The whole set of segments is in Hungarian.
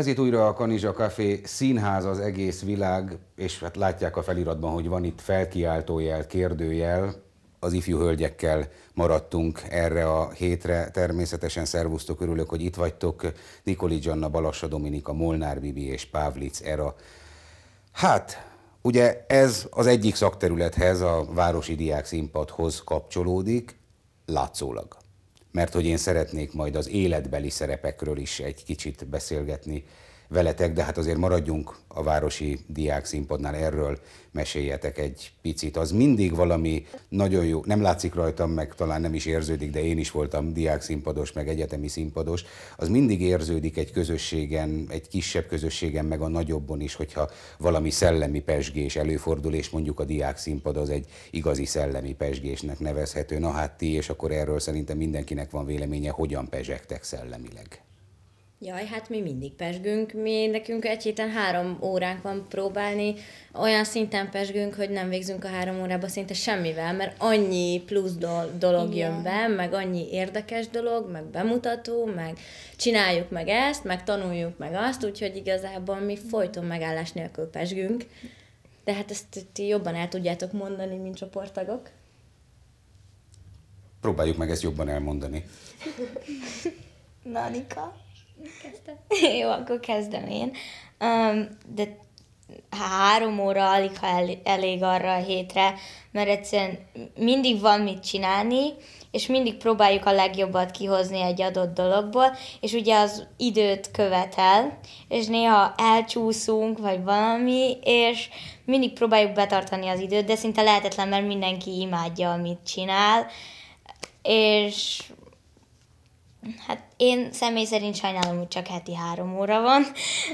Ez itt újra a Kanizsa Café színház az egész világ, és hát látják a feliratban, hogy van itt felkiáltójel, kérdőjel, az ifjú hölgyekkel maradtunk erre a hétre. Természetesen szervusztok, örülök, hogy itt vagytok. Nikoli Gianna, Balassa Dominika, Molnár Bibi és Pávlic Era. Hát, ugye ez az egyik szakterülethez, a Városi Diák Színpadhoz kapcsolódik, látszólag mert hogy én szeretnék majd az életbeli szerepekről is egy kicsit beszélgetni veletek, de hát azért maradjunk a városi diák színpadnál, erről meséljetek egy picit. Az mindig valami nagyon jó, nem látszik rajtam, meg talán nem is érződik, de én is voltam diák színpados, meg egyetemi színpados, az mindig érződik egy közösségen, egy kisebb közösségen, meg a nagyobbon is, hogyha valami szellemi pesgés előfordul, és mondjuk a diák színpad az egy igazi szellemi pesgésnek nevezhető. Na hát ti, és akkor erről szerintem mindenkinek van véleménye, hogyan pezsegtek szellemileg. Jaj, hát mi mindig pesgünk, mi nekünk egy héten három óránk van próbálni, olyan szinten pesgünk, hogy nem végzünk a három órába szinte semmivel, mert annyi plusz do- dolog Igen. jön be, meg annyi érdekes dolog, meg bemutató, meg csináljuk meg ezt, meg tanuljuk meg azt, úgyhogy igazából mi folyton megállás nélkül pesgünk. De hát ezt ti jobban el tudjátok mondani, mint csoporttagok. Próbáljuk meg ezt jobban elmondani. Nanika? Jó, akkor kezdem én. Um, de három óra alig, ha el, elég arra a hétre, mert egyszerűen mindig van mit csinálni, és mindig próbáljuk a legjobbat kihozni egy adott dologból, és ugye az időt követel, és néha elcsúszunk, vagy valami, és mindig próbáljuk betartani az időt, de szinte lehetetlen, mert mindenki imádja, amit csinál, és Hát én személy szerint sajnálom, hogy csak heti három óra van,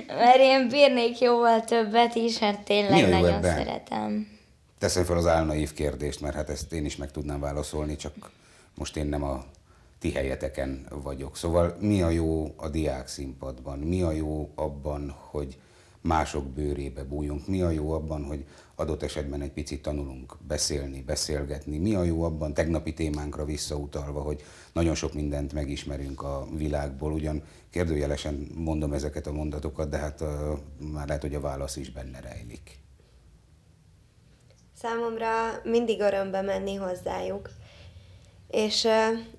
mert én bírnék jóval többet is, mert hát tényleg Mi nagyon ebben? szeretem. Teszem fel az álnaív kérdést, mert hát ezt én is meg tudnám válaszolni, csak most én nem a ti helyeteken vagyok. Szóval mi a jó a diák színpadban? Mi a jó abban, hogy mások bőrébe bújunk. Mi a jó abban, hogy adott esetben egy picit tanulunk beszélni, beszélgetni. Mi a jó abban, tegnapi témánkra visszautalva, hogy nagyon sok mindent megismerünk a világból, ugyan kérdőjelesen mondom ezeket a mondatokat, de hát uh, már lehet, hogy a válasz is benne rejlik. Számomra mindig örömbe menni hozzájuk. És uh,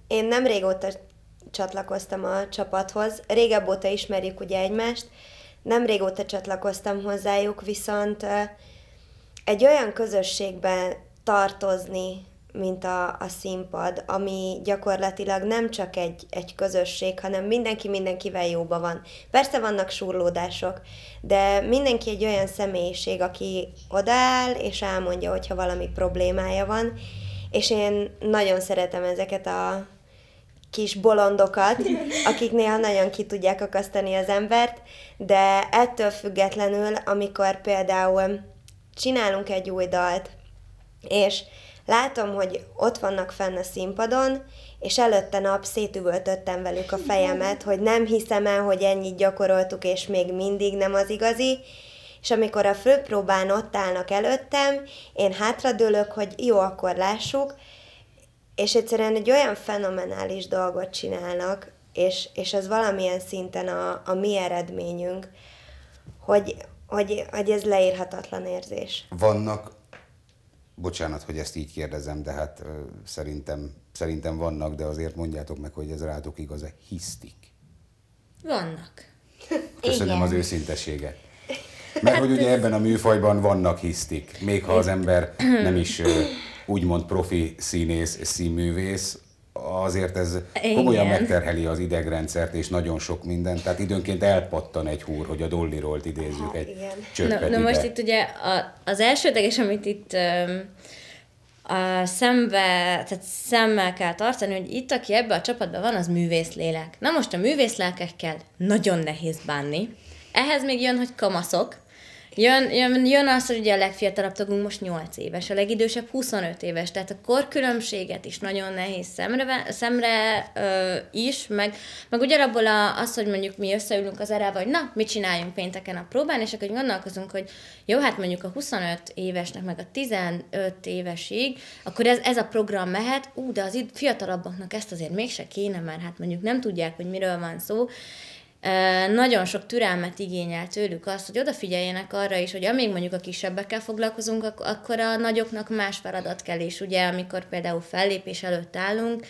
én nem régóta csatlakoztam a csapathoz. Régebb óta ismerjük ugye egymást, nem régóta csatlakoztam hozzájuk, viszont egy olyan közösségben tartozni, mint a, a színpad, ami gyakorlatilag nem csak egy, egy közösség, hanem mindenki mindenkivel jóba van. Persze vannak súrlódások, de mindenki egy olyan személyiség, aki odáll és elmondja, hogyha valami problémája van, és én nagyon szeretem ezeket a kis bolondokat, akik néha nagyon ki tudják akasztani az embert, de ettől függetlenül, amikor például csinálunk egy új dalt, és látom, hogy ott vannak fenn a színpadon, és előtte nap szétüvöltöttem velük a fejemet, hogy nem hiszem el, hogy ennyit gyakoroltuk, és még mindig nem az igazi, és amikor a főpróbán ott állnak előttem, én hátradőlök, hogy jó, akkor lássuk, és egyszerűen egy olyan fenomenális dolgot csinálnak, és, és az valamilyen szinten a, a mi eredményünk, hogy, hogy, hogy ez leírhatatlan érzés. Vannak, bocsánat, hogy ezt így kérdezem, de hát szerintem, szerintem vannak, de azért mondjátok meg, hogy ez rátok igaz-e, hisztik. Vannak. Köszönöm Igen. az őszinteséget. Mert hát hogy ugye ebben a műfajban vannak hisztik, még ha az ember nem is úgymond profi színész, színművész, azért ez komolyan Igen. megterheli az idegrendszert, és nagyon sok mindent, tehát időnként elpattan egy húr, hogy a dollirolt idézzük egy Igen. na, na most itt ugye a, az elsődleges, amit itt um, a szembe, tehát szemmel kell tartani, hogy itt, aki ebbe a csapatban van, az művész lélek. Na most a művész lelkekkel nagyon nehéz bánni. Ehhez még jön, hogy kamaszok, Jön, jön, jön az, hogy ugye a legfiatalabb tagunk most 8 éves, a legidősebb 25 éves, tehát a korkülönbséget is nagyon nehéz szemre, szemre ö, is, meg, meg ugye a, az, hogy mondjuk mi összeülünk az erre, hogy na, mit csináljunk pénteken a próbán, és akkor gondolkozunk, hogy jó, hát mondjuk a 25 évesnek, meg a 15 évesig, akkor ez, ez a program mehet, ú, de az fiatalabbaknak ezt azért mégse kéne, mert hát mondjuk nem tudják, hogy miről van szó, nagyon sok türelmet igényel tőlük azt, hogy odafigyeljenek arra is, hogy amíg mondjuk a kisebbekkel foglalkozunk, akkor a nagyoknak más feladat kell is. Ugye, amikor például fellépés előtt állunk,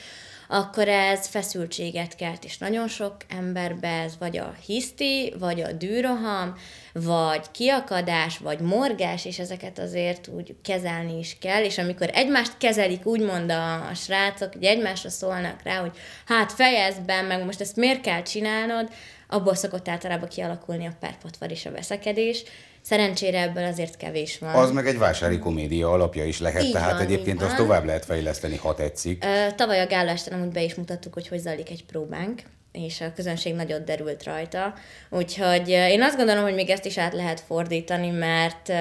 akkor ez feszültséget kelt, és nagyon sok emberbe ez vagy a hiszti, vagy a dűroham, vagy kiakadás, vagy morgás, és ezeket azért úgy kezelni is kell, és amikor egymást kezelik, úgymond a srácok, hogy egymásra szólnak rá, hogy hát fejezd be, meg most ezt miért kell csinálnod, abból szokott általában kialakulni a párpotvar és a veszekedés. Szerencsére ebből azért kevés van. Az meg egy vásári komédia alapja is lehet, így tehát van, egyébként azt tovább lehet fejleszteni, ha tetszik. Ö, tavaly a gálásten amúgy be is mutattuk, hogy hogy zajlik egy próbánk és a közönség nagyon derült rajta. Úgyhogy én azt gondolom, hogy még ezt is át lehet fordítani, mert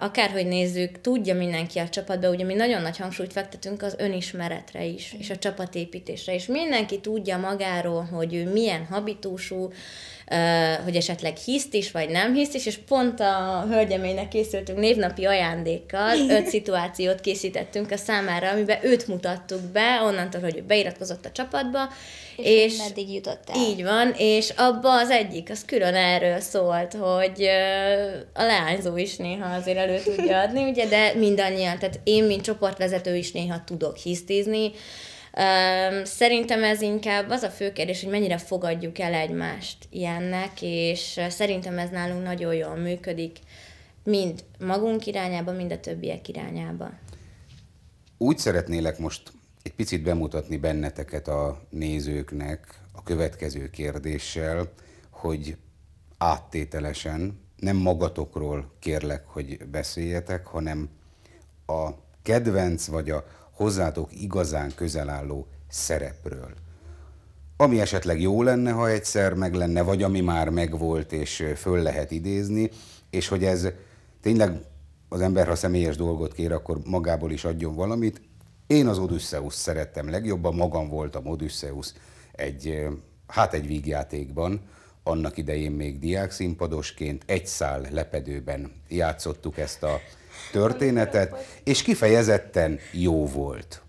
akárhogy nézzük, tudja mindenki a csapatban, ugye mi nagyon nagy hangsúlyt fektetünk az önismeretre is, és a csapatépítésre, és mindenki tudja magáról, hogy ő milyen habitusú, hogy esetleg hiszt is, vagy nem hiszt is, és pont a hölgyeménynek készültünk névnapi ajándékkal, öt szituációt készítettünk a számára, amiben őt mutattuk be, onnantól, hogy ő beiratkozott a csapatba. És, és meddig jutott el. Így van, és abba az egyik, az külön erről szólt, hogy a leányzó is néha azért elő tudja adni, ugye, de mindannyian, tehát én, mint csoportvezető is néha tudok hisztizni, Szerintem ez inkább az a fő kérdés, hogy mennyire fogadjuk el egymást ilyennek, és szerintem ez nálunk nagyon jól működik, mind magunk irányába, mind a többiek irányába. Úgy szeretnélek most egy picit bemutatni benneteket a nézőknek a következő kérdéssel, hogy áttételesen nem magatokról kérlek, hogy beszéljetek, hanem a kedvenc vagy a hozzátok igazán közel álló szerepről. Ami esetleg jó lenne, ha egyszer meg lenne, vagy ami már megvolt és föl lehet idézni, és hogy ez tényleg az ember, ha személyes dolgot kér, akkor magából is adjon valamit. Én az Odysseus szerettem legjobban, magam voltam Odysseus egy, hát egy vígjátékban, annak idején még diák színpadosként egy szál lepedőben játszottuk ezt a történetet, és kifejezetten jó volt.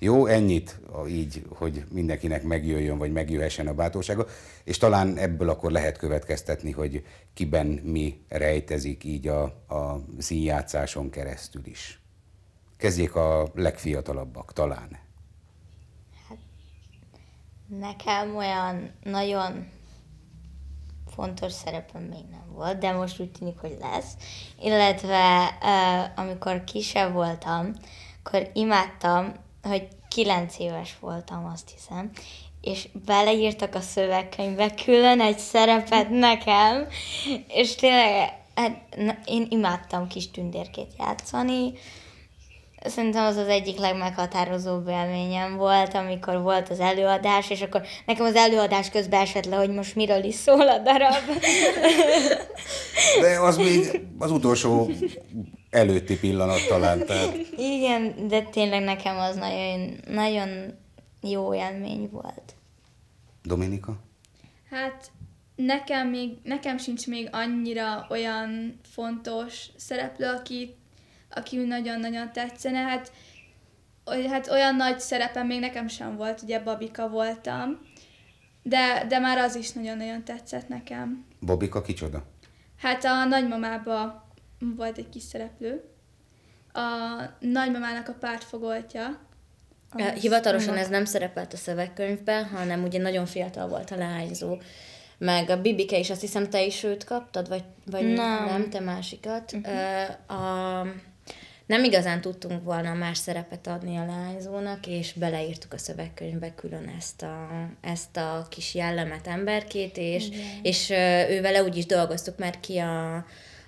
Jó, ennyit így, hogy mindenkinek megjöjjön, vagy megjöhessen a bátorsága, és talán ebből akkor lehet következtetni, hogy kiben mi rejtezik így a, a színjátszáson keresztül is. Kezdjék a legfiatalabbak talán. Hát, nekem olyan nagyon fontos szerepem még nem volt, de most úgy tűnik, hogy lesz. Illetve uh, amikor kisebb voltam, akkor imádtam, hogy kilenc éves voltam, azt hiszem, és beleírtak a szövegkönyvbe külön egy szerepet nekem, és tényleg hát, na, én imádtam kis tündérkét játszani, Szerintem az az egyik legmeghatározóbb élményem volt, amikor volt az előadás, és akkor nekem az előadás közben esett le, hogy most miről is szól a darab. De az még az utolsó előtti pillanat talán. Tehát. Igen, de tényleg nekem az nagyon, nagyon jó élmény volt. Dominika? Hát nekem, még, nekem sincs még annyira olyan fontos szereplő, akit aki nagyon-nagyon tetszene. Hát, hát olyan nagy szerepem még nekem sem volt, ugye Babika voltam, de, de már az is nagyon-nagyon tetszett nekem. Babika kicsoda? Hát a nagymamába volt egy kis szereplő. A nagymamának a pártfogoltja, Hivatalosan ez nem szerepelt a szövegkönyvben, hanem ugye nagyon fiatal volt a leányzó. Meg a Bibike is, azt hiszem te is őt kaptad, vagy, vagy nem. nem, te másikat. Uh-huh. A, nem igazán tudtunk volna más szerepet adni a lányzónak, és beleírtuk a szövegkönyvbe külön ezt a, ezt a kis jellemet, emberkét, és, és ő vele úgy is dolgoztuk, mert ki a,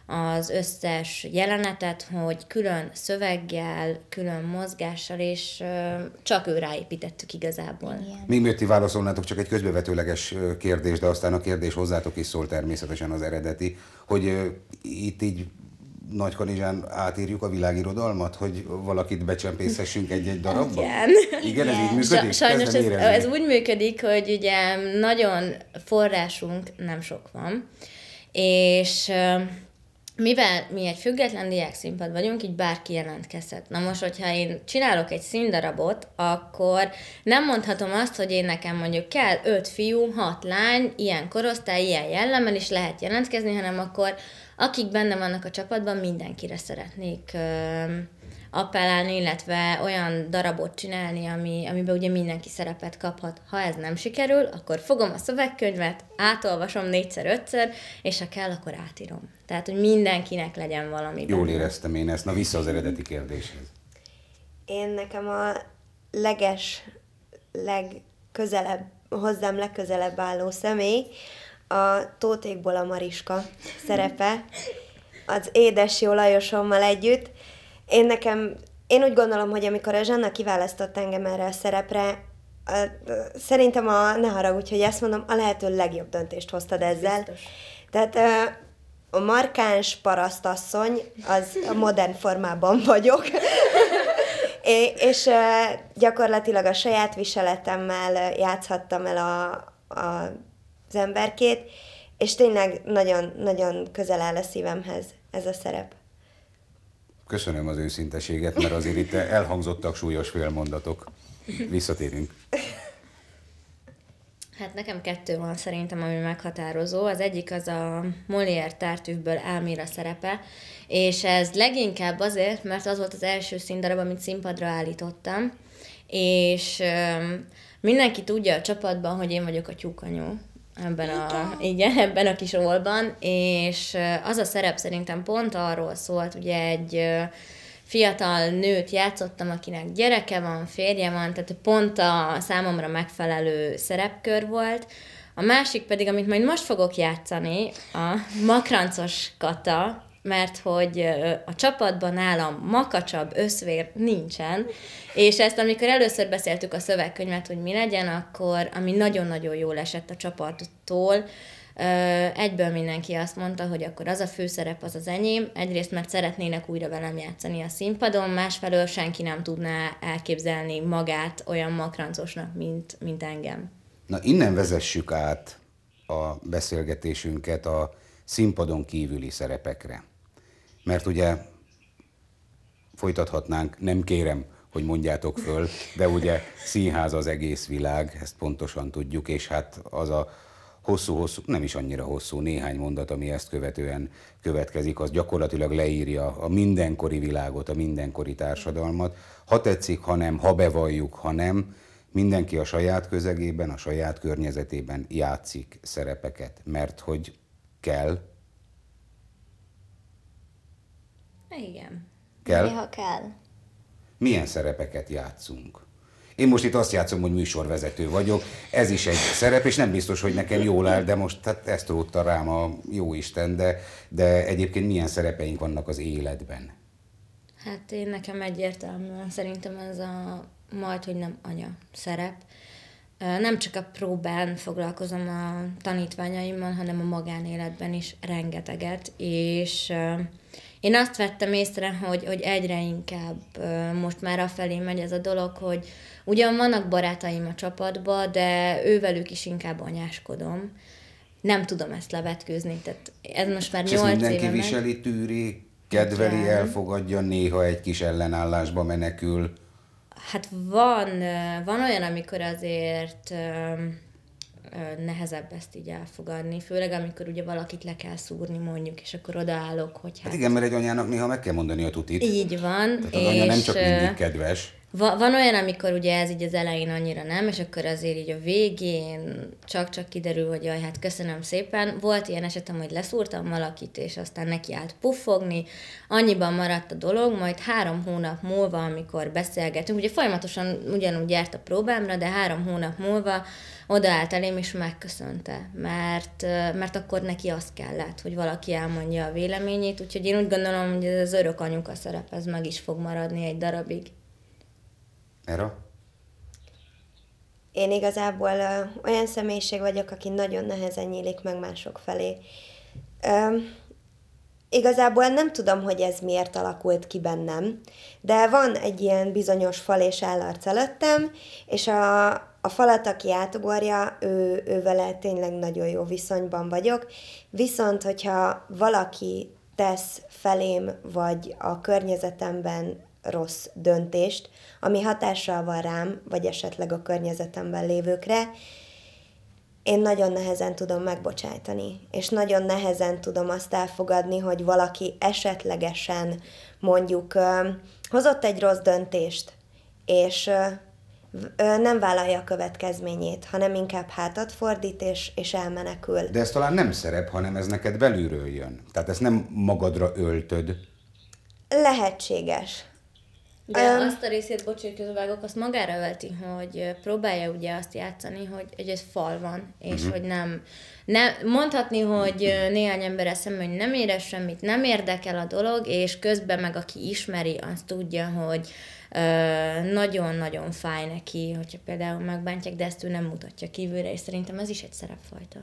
az összes jelenetet, hogy külön szöveggel, külön mozgással, és csak ő ráépítettük igazából. Még miért ti válaszolnátok, csak egy közbevetőleges kérdés, de aztán a kérdés hozzátok is szól természetesen az eredeti, hogy itt így Kanizsán átírjuk a világirodalmat, hogy valakit becsempészhessünk egy-egy darabba? Igen. Igen, ez így működik? Sajnos ez, ez úgy működik, hogy ugye nagyon forrásunk nem sok van, és mivel mi egy független diákszínpad vagyunk, így bárki jelentkezhet. Na most, hogyha én csinálok egy színdarabot, akkor nem mondhatom azt, hogy én nekem mondjuk kell öt fiú, hat lány, ilyen korosztály, ilyen jellemmel is lehet jelentkezni, hanem akkor akik benne vannak a csapatban, mindenkire szeretnék appellálni, illetve olyan darabot csinálni, ami, amiben ugye mindenki szerepet kaphat. Ha ez nem sikerül, akkor fogom a szövegkönyvet, átolvasom négyszer-ötször, és ha kell, akkor átírom. Tehát, hogy mindenkinek legyen valami. Jól benne. éreztem én ezt. Na, vissza az eredeti kérdéshez. Én nekem a leges, legközelebb, hozzám legközelebb álló személy, a Tótékból a Mariska szerepe az édes jó Lajosommal együtt. Én nekem, én úgy gondolom, hogy amikor a Zsanna kiválasztott engem erre a szerepre, a, a, szerintem a, ne haragudj, hogy ezt mondom, a lehető legjobb döntést hoztad ezzel. Biztos. Tehát a, a markáns parasztasszony, az a modern formában vagyok. É, és uh, gyakorlatilag a saját viseletemmel játszhattam el a, a az emberkét, és tényleg nagyon-nagyon közel áll a szívemhez ez a szerep. Köszönöm az őszinteséget, mert azért itt elhangzottak súlyos félmondatok. Visszatérünk. Hát nekem kettő van szerintem, ami meghatározó. Az egyik az a Molière tártűvből Ámira szerepe, és ez leginkább azért, mert az volt az első színdarab, amit színpadra állítottam, és mindenki tudja a csapatban, hogy én vagyok a tyúkanyó. Ebben a, igen, ebben a kis olban, és az a szerep szerintem pont arról szólt, ugye egy fiatal nőt játszottam, akinek gyereke van, férje van, tehát pont a számomra megfelelő szerepkör volt. A másik pedig, amit majd most fogok játszani, a Makrancos Kata mert hogy a csapatban nálam makacsabb összvér nincsen, és ezt amikor először beszéltük a szövegkönyvet, hogy mi legyen, akkor ami nagyon-nagyon jól esett a csapattól, egyből mindenki azt mondta, hogy akkor az a főszerep az az enyém, egyrészt mert szeretnének újra velem játszani a színpadon, másfelől senki nem tudná elképzelni magát olyan makrancosnak, mint, mint engem. Na innen vezessük át a beszélgetésünket a színpadon kívüli szerepekre mert ugye folytathatnánk, nem kérem, hogy mondjátok föl, de ugye színház az egész világ, ezt pontosan tudjuk, és hát az a hosszú-hosszú, nem is annyira hosszú, néhány mondat, ami ezt követően következik, az gyakorlatilag leírja a mindenkori világot, a mindenkori társadalmat. Ha tetszik, ha nem, ha bevalljuk, ha nem, mindenki a saját közegében, a saját környezetében játszik szerepeket, mert hogy kell, Igen. Kell? Néha kell. Milyen szerepeket játszunk? Én most itt azt játszom, hogy műsorvezető vagyok, ez is egy szerep, és nem biztos, hogy nekem jól áll, de most hát ezt rótta rám a jó Isten, de, de egyébként milyen szerepeink vannak az életben? Hát én nekem egyértelműen szerintem ez a majd, hogy nem anya szerep. Nem csak a próbán foglalkozom a tanítványaimmal, hanem a magánéletben is rengeteget, és én azt vettem észre, hogy, hogy egyre inkább most már afelé megy ez a dolog, hogy ugyan vannak barátaim a csapatba, de ővelük is inkább anyáskodom. Nem tudom ezt levetkőzni, tehát ez most már nyolc éve mindenki viseli, tűri, kedveli, Igen. elfogadja, néha egy kis ellenállásba menekül. Hát van, van olyan, amikor azért nehezebb ezt így elfogadni, főleg amikor ugye valakit le kell szúrni mondjuk, és akkor odaállok, hogy hát... hát igen, mert egy anyának néha meg kell mondani a tutit. Így van. Tehát az és... anya nem csak mindig kedves. Va, van olyan, amikor ugye ez így az elején annyira nem, és akkor azért így a végén csak-csak kiderül, hogy jaj, hát köszönöm szépen. Volt ilyen esetem, hogy leszúrtam valakit, és aztán neki állt puffogni, annyiban maradt a dolog, majd három hónap múlva, amikor beszélgetünk, ugye folyamatosan ugyanúgy járt a próbámra, de három hónap múlva odaállt elém, és megköszönte, mert, mert akkor neki azt kellett, hogy valaki elmondja a véleményét, úgyhogy én úgy gondolom, hogy ez az örök anyuka szerep, ez meg is fog maradni egy darabig. Erre? Én igazából ö, olyan személyiség vagyok, aki nagyon nehezen nyílik meg mások felé. Ö, igazából nem tudom, hogy ez miért alakult ki bennem, de van egy ilyen bizonyos fal és állarc előttem, és a, a falat, aki átugorja, ő, ő vele tényleg nagyon jó viszonyban vagyok, viszont hogyha valaki tesz felém, vagy a környezetemben rossz döntést, ami hatással van rám, vagy esetleg a környezetemben lévőkre, én nagyon nehezen tudom megbocsájtani, és nagyon nehezen tudom azt elfogadni, hogy valaki esetlegesen mondjuk hozott egy rossz döntést, és nem vállalja a következményét, hanem inkább hátat fordít és, és elmenekül. De ez talán nem szerep, hanem ez neked belülről jön. Tehát ezt nem magadra öltöd. Lehetséges. De um, azt a részét, bocsánat, hogy közövágok, azt magára ölti, hogy próbálja ugye azt játszani, hogy, hogy ez fal van, és uh-huh. hogy nem, nem... Mondhatni, hogy néhány ember eszembe, hogy nem érez semmit, nem érdekel a dolog, és közben meg aki ismeri, azt tudja, hogy nagyon-nagyon uh, fáj neki, hogyha például megbántják, de ezt ő nem mutatja kívülre, és szerintem ez is egy szerepfajta.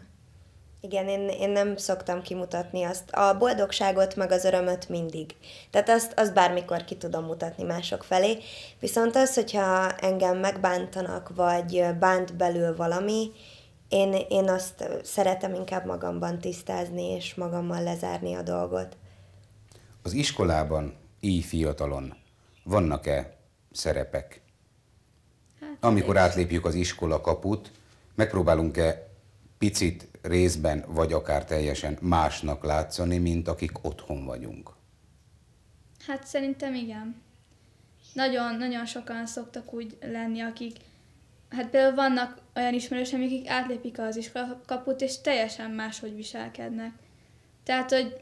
Igen, én, én nem szoktam kimutatni azt. A boldogságot, meg az örömöt mindig. Tehát azt, azt bármikor ki tudom mutatni mások felé. Viszont az, hogyha engem megbántanak, vagy bánt belül valami, én, én azt szeretem inkább magamban tisztázni, és magammal lezárni a dolgot. Az iskolában, így fiatalon, vannak-e szerepek? Hát, Amikor és... átlépjük az iskola kaput, megpróbálunk-e picit részben, vagy akár teljesen másnak látszani, mint akik otthon vagyunk? Hát szerintem igen. Nagyon, nagyon sokan szoktak úgy lenni, akik Hát például vannak olyan ismerősem, akik átlépik az kaput, és teljesen máshogy viselkednek. Tehát, hogy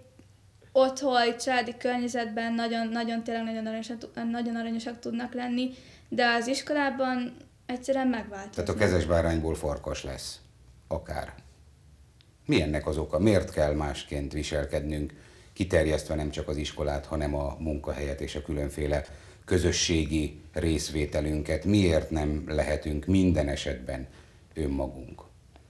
otthon, egy családi környezetben nagyon, nagyon tényleg nagyon aranyosak, nagyon aranyosak tudnak lenni, de az iskolában egyszerűen megváltoznak. Tehát a kezes bárányból farkas lesz akár. Mi ennek az oka? Miért kell másként viselkednünk, kiterjesztve nem csak az iskolát, hanem a munkahelyet és a különféle közösségi részvételünket? Miért nem lehetünk minden esetben önmagunk?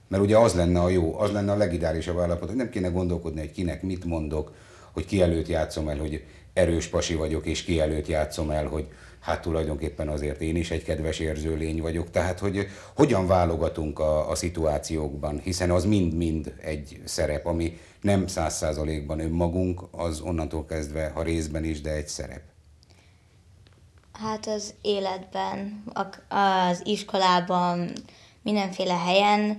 Mert ugye az lenne a jó, az lenne a legidálisabb állapot, hogy nem kéne gondolkodni, hogy kinek mit mondok, hogy ki előtt játszom el, hogy erős pasi vagyok, és ki előtt játszom el, hogy hát tulajdonképpen azért én is egy kedves érző lény vagyok. Tehát, hogy hogyan válogatunk a, a szituációkban, hiszen az mind-mind egy szerep, ami nem száz százalékban önmagunk, az onnantól kezdve, ha részben is, de egy szerep. Hát az életben, az iskolában, mindenféle helyen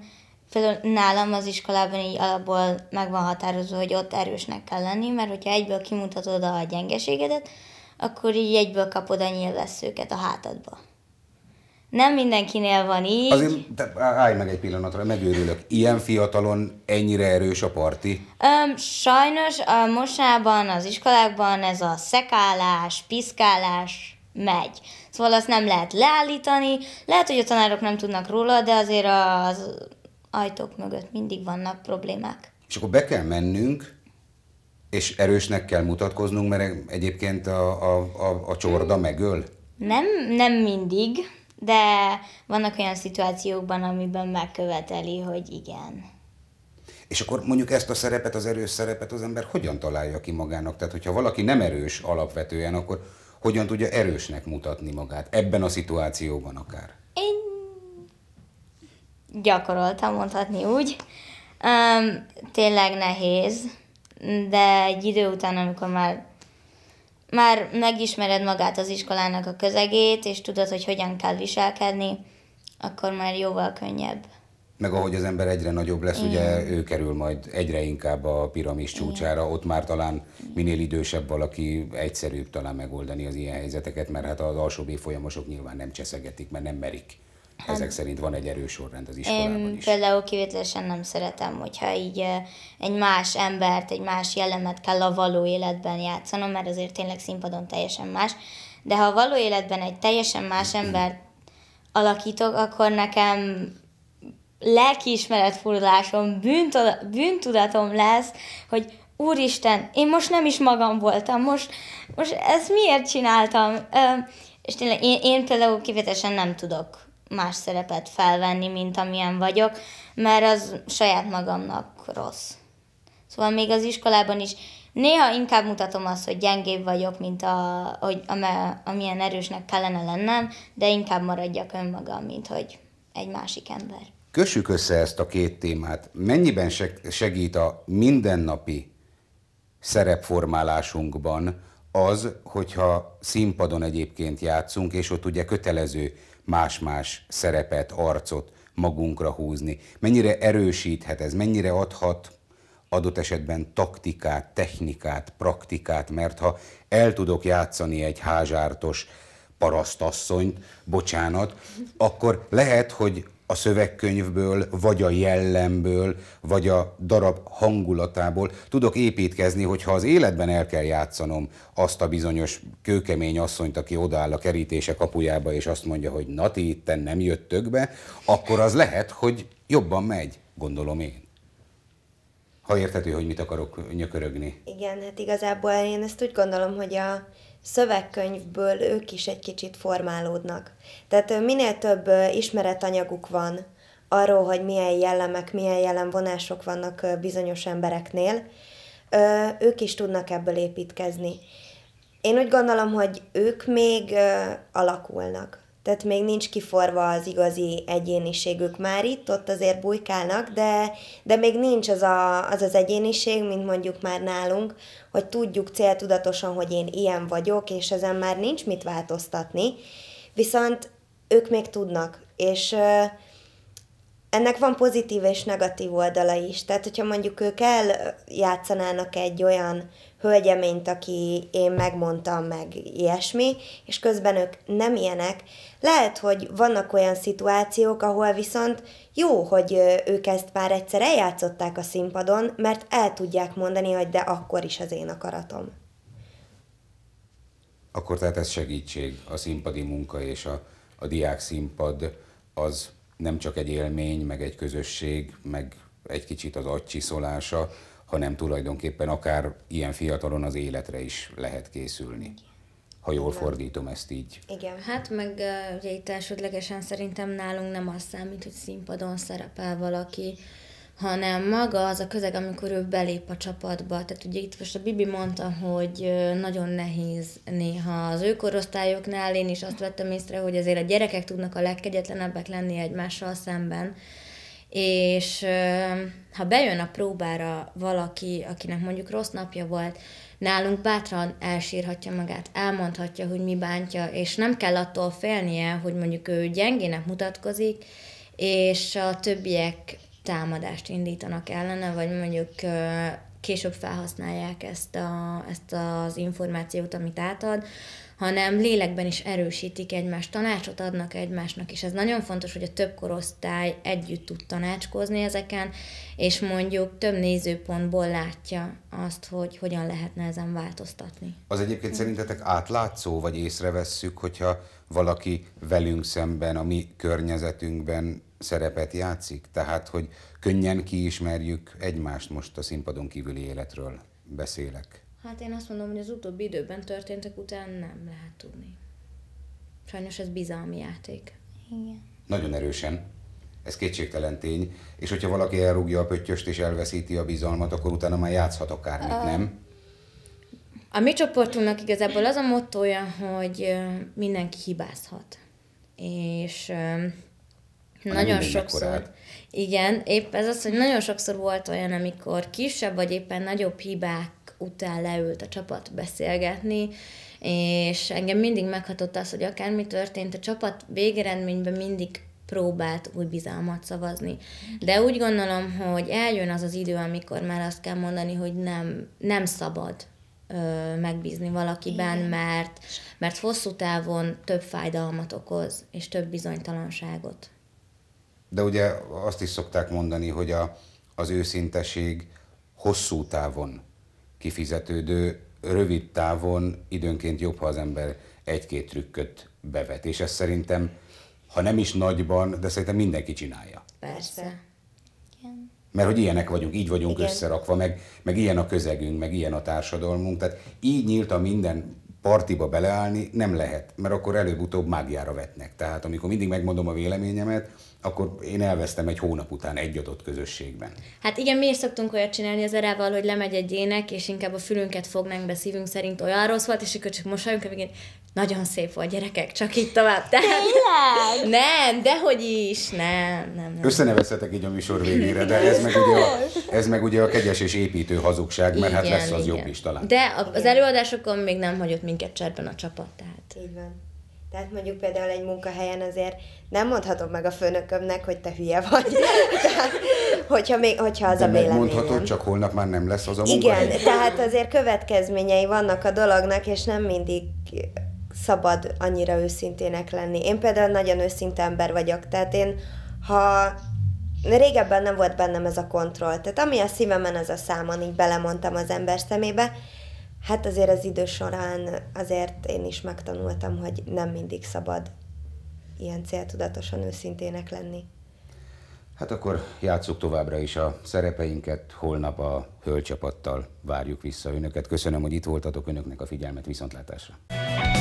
például nálam az iskolában így alapból meg van határozva, hogy ott erősnek kell lenni, mert hogyha egyből kimutatod a gyengeségedet, akkor így egyből kapod a nyilvesszőket a hátadba. Nem mindenkinél van így. Azért te, állj meg egy pillanatra, megőrülök. Ilyen fiatalon ennyire erős a parti? Öm, sajnos a mosában, az iskolákban ez a szekálás, piszkálás megy. Szóval azt nem lehet leállítani. Lehet, hogy a tanárok nem tudnak róla, de azért az ajtók mögött mindig vannak problémák. És akkor be kell mennünk, és erősnek kell mutatkoznunk, mert egyébként a, a, a, a csorda megöl? Nem, nem mindig, de vannak olyan szituációkban, amiben megköveteli, hogy igen. És akkor mondjuk ezt a szerepet, az erős szerepet az ember hogyan találja ki magának? Tehát, hogyha valaki nem erős alapvetően, akkor hogyan tudja erősnek mutatni magát ebben a szituációban akár? gyakoroltam, mondhatni úgy. Um, tényleg nehéz, de egy idő után, amikor már már megismered magát az iskolának a közegét, és tudod, hogy hogyan kell viselkedni, akkor már jóval könnyebb. Meg ahogy az ember egyre nagyobb lesz, Igen. ugye ő kerül majd egyre inkább a piramis csúcsára, Igen. ott már talán minél idősebb valaki egyszerűbb talán megoldani az ilyen helyzeteket, mert hát az alsóbb folyamosok nyilván nem cseszegetik, mert nem merik Hát, Ezek szerint van egy erős sorrend az iskolában én is. például kivételesen nem szeretem, hogyha így eh, egy más embert, egy más jellemet kell a való életben játszanom, mert azért tényleg színpadon teljesen más. De ha a való életben egy teljesen más mm-hmm. embert alakítok, akkor nekem lelkiismeretfurdalásom, bűntudatom lesz, hogy úristen, én most nem is magam voltam, most, most ezt miért csináltam? És tényleg én, én például kivételesen nem tudok más szerepet felvenni, mint amilyen vagyok, mert az saját magamnak rossz. Szóval még az iskolában is néha inkább mutatom azt, hogy gyengébb vagyok, mint a, hogy amilyen erősnek kellene lennem, de inkább maradjak önmagam, mint hogy egy másik ember. Kössük össze ezt a két témát. Mennyiben segít a mindennapi szerepformálásunkban az, hogyha színpadon egyébként játszunk, és ott ugye kötelező más-más szerepet, arcot magunkra húzni. Mennyire erősíthet ez, mennyire adhat adott esetben taktikát, technikát, praktikát, mert ha el tudok játszani egy házártos parasztasszonyt, bocsánat, akkor lehet, hogy a szövegkönyvből, vagy a jellemből, vagy a darab hangulatából tudok építkezni, hogyha az életben el kell játszanom azt a bizonyos kőkemény asszonyt, aki odaáll a kerítése kapujába, és azt mondja, hogy na ti itten nem jöttök be, akkor az lehet, hogy jobban megy, gondolom én. Ha érthető, hogy mit akarok nyökörögni. Igen, hát igazából én ezt úgy gondolom, hogy a, szövegkönyvből ők is egy kicsit formálódnak. Tehát minél több ismeretanyaguk van arról, hogy milyen jellemek, milyen jellemvonások vannak bizonyos embereknél, ők is tudnak ebből építkezni. Én úgy gondolom, hogy ők még alakulnak tehát még nincs kiforva az igazi egyéniségük már itt, ott azért bujkálnak, de, de még nincs az, a, az az egyéniség, mint mondjuk már nálunk, hogy tudjuk céltudatosan, hogy én ilyen vagyok, és ezen már nincs mit változtatni, viszont ők még tudnak, és ennek van pozitív és negatív oldala is. Tehát, hogyha mondjuk ők eljátszanának egy olyan hölgyeményt, aki én megmondtam meg ilyesmi, és közben ők nem ilyenek, lehet, hogy vannak olyan szituációk, ahol viszont jó, hogy ők ezt már egyszer eljátszották a színpadon, mert el tudják mondani, hogy de akkor is az én akaratom. Akkor tehát ez segítség, a színpadi munka és a, a diák színpad az nem csak egy élmény, meg egy közösség, meg egy kicsit az agycsiszolása, hanem tulajdonképpen akár ilyen fiatalon az életre is lehet készülni. Ha jól Igen. fordítom ezt így. Igen, hát meg ugye itt elsődlegesen szerintem nálunk nem az számít, hogy színpadon szerepel valaki, hanem maga az a közeg, amikor ő belép a csapatba. Tehát ugye itt most a Bibi mondta, hogy nagyon nehéz néha az ő korosztályoknál, én is azt vettem észre, hogy azért a gyerekek tudnak a legkegyetlenebbek lenni egymással szemben, és ha bejön a próbára valaki, akinek mondjuk rossz napja volt, nálunk bátran elsírhatja magát, elmondhatja, hogy mi bántja, és nem kell attól félnie, hogy mondjuk ő gyengének mutatkozik, és a többiek támadást indítanak ellene, vagy mondjuk később felhasználják ezt, a, ezt az információt, amit átad, hanem lélekben is erősítik egymást, tanácsot adnak egymásnak, és ez nagyon fontos, hogy a több korosztály együtt tud tanácskozni ezeken, és mondjuk több nézőpontból látja azt, hogy hogyan lehetne ezen változtatni. Az egyébként mm. szerintetek átlátszó, vagy észrevesszük, hogyha valaki velünk szemben, a mi környezetünkben szerepet játszik? Tehát, hogy könnyen kiismerjük egymást most a színpadon kívüli életről beszélek. Hát én azt mondom, hogy az utóbbi időben történtek után nem lehet tudni. Sajnos ez bizalmi játék. Igen. Nagyon erősen. Ez kétségtelen tény. És hogyha valaki elrúgja a pöttyöst és elveszíti a bizalmat, akkor utána már játszhat akármit, a... nem? A mi csoportunknak igazából az a mottoja, hogy mindenki hibázhat. És nagyon sokszor. Igen, épp ez az, hogy nagyon sokszor volt olyan, amikor kisebb vagy éppen nagyobb hibák után leült a csapat beszélgetni, és engem mindig meghatott az, hogy akármi történt, a csapat végeredményben mindig próbált új bizalmat szavazni. De úgy gondolom, hogy eljön az az idő, amikor már azt kell mondani, hogy nem, nem szabad ö, megbízni valakiben, Igen. mert, mert hosszú távon több fájdalmat okoz, és több bizonytalanságot. De ugye azt is szokták mondani, hogy a, az őszinteség hosszú távon kifizetődő, rövid távon időnként jobb, ha az ember egy-két trükköt bevet. És ez szerintem, ha nem is nagyban, de szerintem mindenki csinálja. Persze. Igen. Mert hogy ilyenek vagyunk, így vagyunk Igen. összerakva, meg, meg ilyen a közegünk, meg ilyen a társadalmunk. Tehát így nyílt a minden partiba beleállni nem lehet, mert akkor előbb-utóbb mágiára vetnek. Tehát amikor mindig megmondom a véleményemet, akkor én elvesztem egy hónap után egy adott közösségben. Hát igen, mi is szoktunk olyat csinálni az erával, hogy lemegy egy ének, és inkább a fülünket fognánk be szívünk szerint olyan rossz volt, és akkor csak mosolyunk, a végén nagyon szép volt, gyerekek, csak így tovább. Tehát, Tényleg? Nem, dehogy is, nem, nem, nem. Összenevezhetek így a műsor végére, de ez meg ugye a, ez meg ugye a kegyes és építő hazugság, mert hát igen, hát lesz az igen. jobb is talán. De az előadásokon még nem hagyott minket cserben a csapat, tehát. Igen. Tehát mondjuk például egy munkahelyen azért nem mondhatom meg a főnökömnek, hogy te hülye vagy. tehát, hogyha, még, hogyha az De a véleményem. Mondhatod, csak holnap már nem lesz az a munkahely. Igen, tehát azért következményei vannak a dolognak, és nem mindig szabad annyira őszintének lenni. Én például nagyon őszinte ember vagyok, tehát én ha régebben nem volt bennem ez a kontroll, tehát ami a szívemen, az a számon, így belemondtam az ember szemébe, hát azért az idő során azért én is megtanultam, hogy nem mindig szabad ilyen céltudatosan őszintének lenni. Hát akkor játsszuk továbbra is a szerepeinket, holnap a hölgycsapattal várjuk vissza önöket. Köszönöm, hogy itt voltatok önöknek a figyelmet, viszontlátásra!